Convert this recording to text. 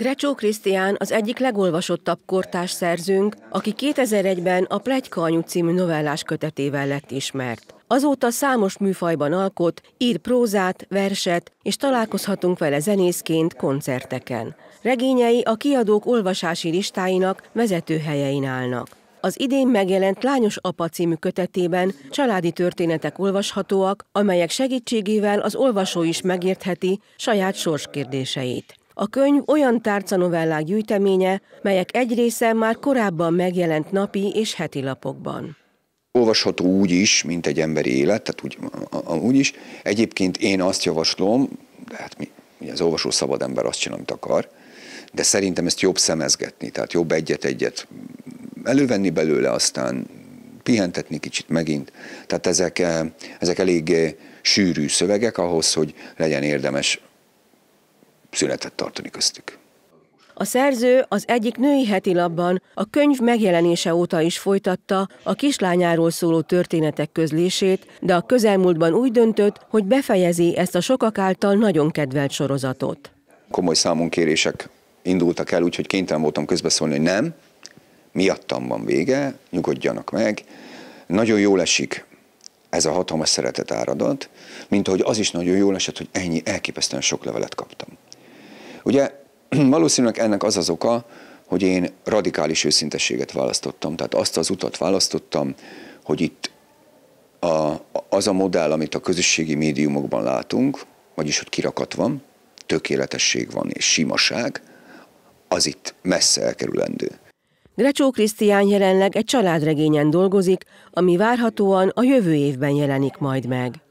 Grecsó Krisztián az egyik legolvasottabb kortás szerzőnk, aki 2001-ben a Plegyka anyu című novellás kötetével lett ismert. Azóta számos műfajban alkot, ír prózát, verset, és találkozhatunk vele zenészként koncerteken. Regényei a kiadók olvasási listáinak vezető helyein állnak. Az idén megjelent Lányos Apa című kötetében családi történetek olvashatóak, amelyek segítségével az olvasó is megértheti saját sorskérdéseit. A könyv olyan tárcanovellák gyűjteménye, melyek egy része már korábban megjelent napi és heti lapokban. Olvasható úgy is, mint egy emberi élet, tehát úgy, úgy is. Egyébként én azt javaslom, de hát mi, ugye az olvasó szabad ember azt csinál, amit akar, de szerintem ezt jobb szemezgetni, tehát jobb egyet-egyet elővenni belőle, aztán pihentetni kicsit megint. Tehát ezek, eh, ezek elég eh, sűrű szövegek ahhoz, hogy legyen érdemes szünetet tartani köztük. A szerző az egyik női heti labban a könyv megjelenése óta is folytatta a kislányáról szóló történetek közlését, de a közelmúltban úgy döntött, hogy befejezi ezt a sokak által nagyon kedvelt sorozatot. Komoly kérések indultak el, úgyhogy kénytelen voltam közbeszólni, hogy nem, miattam van vége, nyugodjanak meg. Nagyon jól esik ez a hatalmas szeretet áradat, mint ahogy az is nagyon jól esett, hogy ennyi elképesztően sok levelet kaptam. Ugye valószínűleg ennek az az oka, hogy én radikális őszintességet választottam, tehát azt az utat választottam, hogy itt a, az a modell, amit a közösségi médiumokban látunk, vagyis ott kirakat van, tökéletesség van és simaság, az itt messze elkerülendő. Grecsó Krisztián jelenleg egy családregényen dolgozik, ami várhatóan a jövő évben jelenik majd meg.